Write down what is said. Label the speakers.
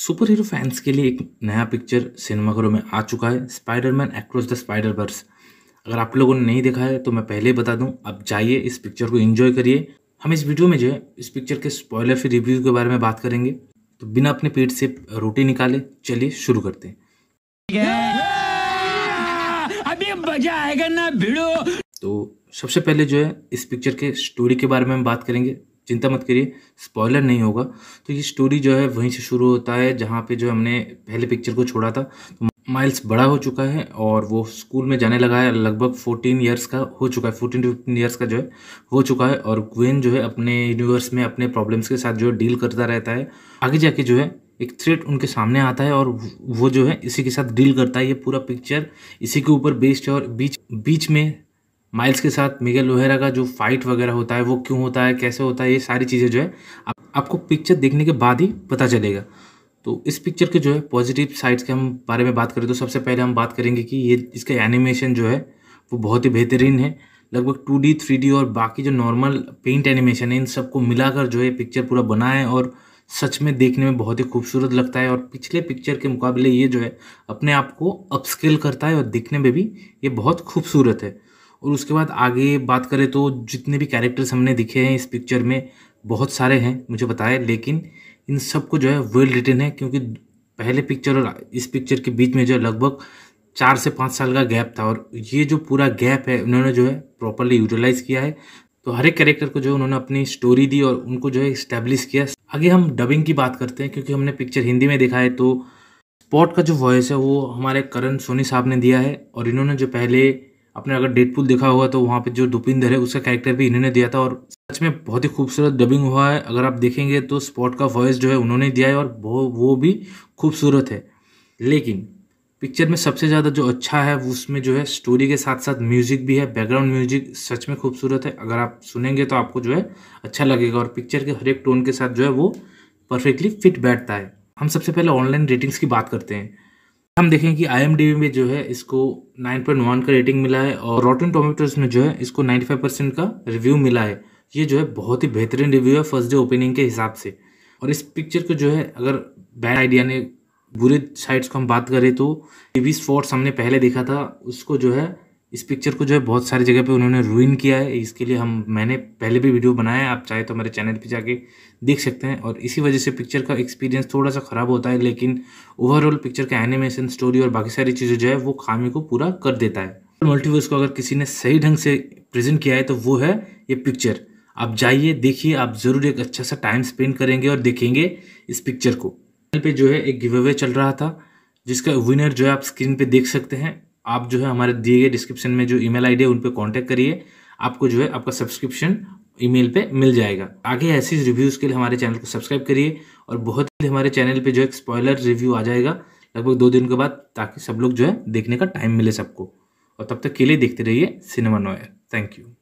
Speaker 1: super hero fans के लिए एक नया पिक्चर सिनेमाघरों में आ चुका है Spiderman across the spider verse अगर आप लोगों ने नहीं देखा है तो मैं पहले ही बता दूं आप जाइए इस पिक्चर को एंजॉय करिए हम इस वीडियो में जो है इस पिक्चर के स्पॉयलर फिर रिव्यू के बारे में बात करेंगे तो बिना अपने पेट से रोटी निकाले चलिए शुरू करते हैं तो सबसे पहले जो है इस पिक्चर के स्टोरी के बारे में हम बात करेंगे चिंता मत करिए स्पॉयलर नहीं होगा तो ये स्टोरी जो है वहीं से शुरू होता है जहाँ पे जो हमने पहले पिक्चर को छोड़ा था तो माइल्स बड़ा हो चुका है और वो स्कूल में जाने लगा है लगभग फोर्टीन ईयर्स का हो चुका है फोर्टीन टू फिफ्टीन ईयर्स का जो है हो चुका है और क्वेन जो है अपने यूनिवर्स में अपने प्रॉब्लम्स के साथ जो है डील करता रहता है आगे जाके जो है एक थ्रेट उनके सामने आता है और वो जो है इसी के साथ डील करता है ये पूरा पिक्चर इसी के ऊपर बेस्ड है और बीच बीच में माइल्स के साथ मिगल लोहेरा का जो फाइट वगैरह होता है वो क्यों होता है कैसे होता है ये सारी चीज़ें जो है आप, आपको पिक्चर देखने के बाद ही पता चलेगा तो इस पिक्चर के जो है पॉजिटिव साइड्स के हम बारे में बात करें तो सबसे पहले हम बात करेंगे कि ये इसका एनिमेशन जो है वो बहुत ही बेहतरीन है लगभग टू डी थ्री डी और बाकी जो नॉर्मल पेंट एनिमेशन है इन सबको मिलाकर जो है पिक्चर पूरा बना है और सच में देखने में बहुत ही खूबसूरत लगता है और पिछले पिक्चर के मुकाबले ये जो है अपने आप को अपस्केल करता है और दिखने में भी ये बहुत खूबसूरत है और उसके बाद आगे बात करें तो जितने भी कैरेक्टर्स हमने दिखे हैं इस पिक्चर में बहुत सारे हैं मुझे बताया लेकिन इन सब को जो है वेल रिटर्न है क्योंकि पहले पिक्चर और इस पिक्चर के बीच में जो है लगभग चार से पाँच साल का गैप था और ये जो पूरा गैप है उन्होंने जो है प्रॉपरली यूटिलाइज़ किया है तो हर एक कैरेक्टर को जो है उन्होंने अपनी स्टोरी दी और उनको जो है इस्टेब्लिश किया आगे हम डबिंग की बात करते हैं क्योंकि हमने पिक्चर हिंदी में देखा है तो स्पॉट का जो वॉइस है वो हमारे करण सोनी साहब ने दिया है और इन्होंने जो पहले आपने अगर डेडपुल देखा होगा तो वहाँ पे जो दुपिंदर है उसका कैरेक्टर भी इन्होंने दिया था और सच में बहुत ही खूबसूरत डबिंग हुआ है अगर आप देखेंगे तो स्पॉट का वॉइस जो है उन्होंने दिया है और वो भी खूबसूरत है लेकिन पिक्चर में सबसे ज़्यादा जो अच्छा है उसमें जो है स्टोरी के साथ साथ म्यूज़िक भी है बैकग्राउंड म्यूज़िक सच में खूबसूरत है अगर आप सुनेंगे तो आपको जो है अच्छा लगेगा और पिक्चर के हर एक टोन के साथ जो है वो परफेक्टली फिट बैठता है हम सबसे पहले ऑनलाइन रेटिंग्स की बात करते हैं हम देखें कि आई में जो है इसको 9.1 का रेटिंग मिला है और रोटिन टोमेटोज में जो है इसको 95 परसेंट का रिव्यू मिला है ये जो है बहुत ही बेहतरीन रिव्यू है फर्स्ट डे ओपनिंग के हिसाब से और इस पिक्चर को जो है अगर बैड आइडिया ने बुरे साइड्स को हम बात करें तो टीवी स्पॉट्स हमने पहले देखा था उसको जो है इस पिक्चर को जो है बहुत सारी जगह पे उन्होंने रूइन किया है इसके लिए हम मैंने पहले भी वीडियो बनाया है आप चाहे तो हमारे चैनल पे जाके देख सकते हैं और इसी वजह से पिक्चर का एक्सपीरियंस थोड़ा सा ख़राब होता है लेकिन ओवरऑल पिक्चर का एनिमेशन स्टोरी और बाकी सारी चीज़ें जो है वो खामी को पूरा कर देता है मल्टीवर्स को अगर किसी ने सही ढंग से प्रेजेंट किया है तो वो है ये पिक्चर आप जाइए देखिए आप ज़रूर एक अच्छा सा टाइम स्पेंड करेंगे और देखेंगे इस पिक्चर को चैनल पर जो है एक गिव अवे चल रहा था जिसका विनर जो है आप स्क्रीन पे देख सकते हैं आप जो है हमारे दिए गए डिस्क्रिप्शन में जो ईमेल आईडी है उन पर कॉन्टैक्ट करिए आपको जो है आपका सब्सक्रिप्शन ईमेल पे मिल जाएगा आगे ऐसी रिव्यूज़ के लिए हमारे चैनल को सब्सक्राइब करिए और बहुत ही हमारे चैनल पे जो है स्पॉयलर रिव्यू आ जाएगा लगभग दो दिन के बाद ताकि सब लोग जो है देखने का टाइम मिले सबको और तब तक के लिए देखते रहिए सिनेमा नोयर थैंक यू